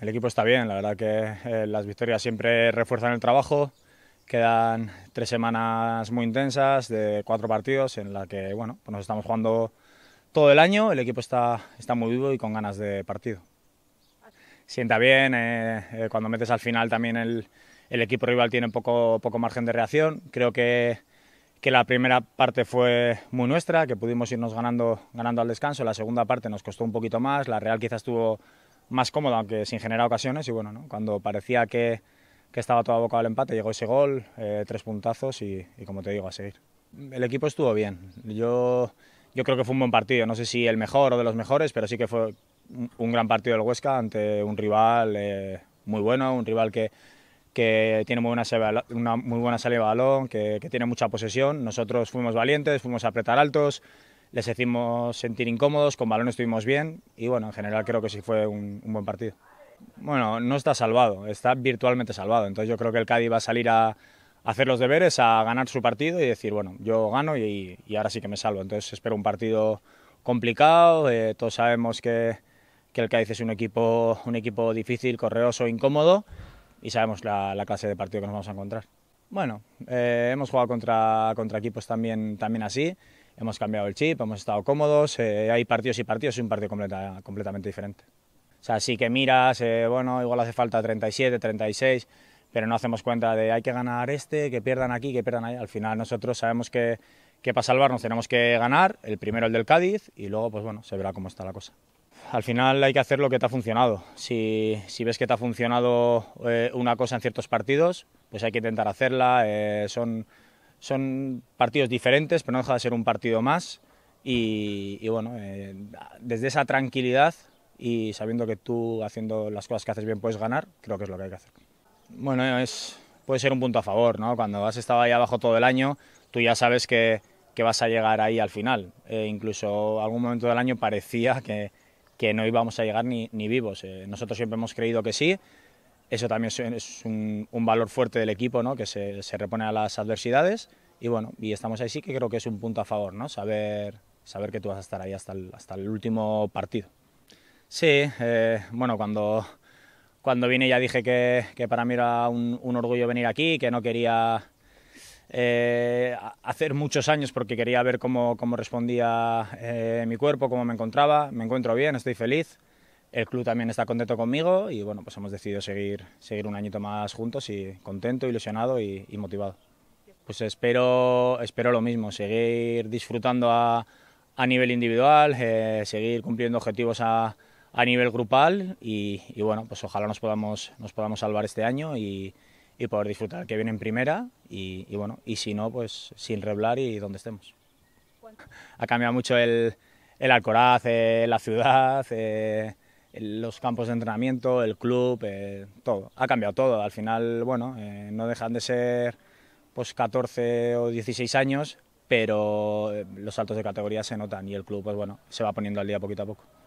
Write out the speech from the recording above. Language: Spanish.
el equipo está bien, la verdad que eh, las victorias siempre refuerzan el trabajo. Quedan tres semanas muy intensas de cuatro partidos en la que bueno, pues nos estamos jugando todo el año, el equipo está, está muy vivo y con ganas de partido. Sienta bien, eh, eh, cuando metes al final también el, el, equipo rival tiene poco, poco margen de reacción. Creo que, que la primera parte fue muy nuestra, que pudimos irnos ganando, ganando al descanso, la segunda parte nos costó un poquito más, la Real quizás tuvo más cómodo, aunque sin generar ocasiones. Y bueno, cuando parecía que, que estaba todo abocado al empate, llegó ese gol, eh, tres puntazos y, como te digo, a seguir. El equipo estuvo bien. Yo, yo creo que fue un buen partido. No sé si el mejor o de los mejores, pero sí que fue un gran partido del Huesca ante un rival eh, muy bueno, un rival que, que tiene muy buena, una muy buena salida de balón, que, que tiene mucha posesión. Nosotros fuimos valientes, fuimos a apretar altos les hicimos sentir incómodos, con balón estuvimos bien y bueno, en general creo que sí fue un, buen partido. Bueno, no está salvado, está virtualmente salvado, entonces yo creo que el Cádiz va a salir a, hacer los deberes, a ganar su partido y decir, bueno, yo gano y, ahora sí que me salvo. Entonces espero un partido complicado, eh, todos sabemos que, el Cádiz es un equipo, un equipo difícil, correoso, incómodo y sabemos la clase de partido que nos vamos a encontrar. Bueno, eh, hemos jugado contra, equipos también, también así, hemos cambiado el chip, hemos estado cómodos, eh, hay partidos y partidos y un partido completamente diferente. O sea, sí que miras, eh, bueno, igual hace falta 37, 36, pero no hacemos cuenta de hay que ganar este, que pierdan aquí, que pierdan ahí. Al final nosotros sabemos que, que para salvarnos tenemos que ganar, el primero el del Cádiz y luego, pues bueno, se verá cómo está la cosa al final hay que hacer lo que te ha funcionado. Si, ves que te ha funcionado eh, una cosa en ciertos partidos, pues hay que intentar hacerla. Eh, son, partidos diferentes, pero no deja de ser un partido más. Y, bueno, eh, desde esa tranquilidad y sabiendo que tú haciendo las cosas que haces bien puedes ganar, creo que es lo que hay que hacer. Bueno, es, puede ser un punto a favor, ¿no? Cuando has estado ahí abajo todo el año, tú ya sabes que, que vas a llegar ahí al final. E incluso algún momento del año parecía que, que no íbamos a llegar ni, ni vivos. Eh, nosotros siempre hemos creído que sí. Eso también es, un, un, valor fuerte del equipo, ¿no? que se, se, repone a las adversidades. Y bueno, y estamos ahí sí que creo que es un punto a favor, ¿no? saber, saber que tú vas a estar ahí hasta el, hasta el último partido. Sí, eh, bueno, cuando, cuando vine ya dije que, que para mí era un, un orgullo venir aquí, que no quería eh, hacer muchos años porque quería ver cómo, respondía eh, mi cuerpo, cómo me encontraba. Me encuentro bien, estoy feliz. El club también está contento conmigo y bueno, pues hemos decidido seguir, seguir un añito más juntos y contento, ilusionado y, motivado. Pues espero, espero lo mismo, seguir disfrutando a, nivel individual, eh, seguir cumpliendo objetivos a, nivel grupal y, y, bueno, pues ojalá nos podamos, nos podamos salvar este año y, y poder disfrutar que viene en primera y, bueno, y si no, pues sin reblar y donde estemos. Ha cambiado mucho el, el Alcoraz, eh, la ciudad, eh, los campos de entrenamiento, el club, eh, todo. Ha cambiado todo. Al final, bueno, no dejan de ser pues 14 o 16 años, pero los saltos de categoría se notan y el club, pues bueno, se va poniendo al día poquito a poco.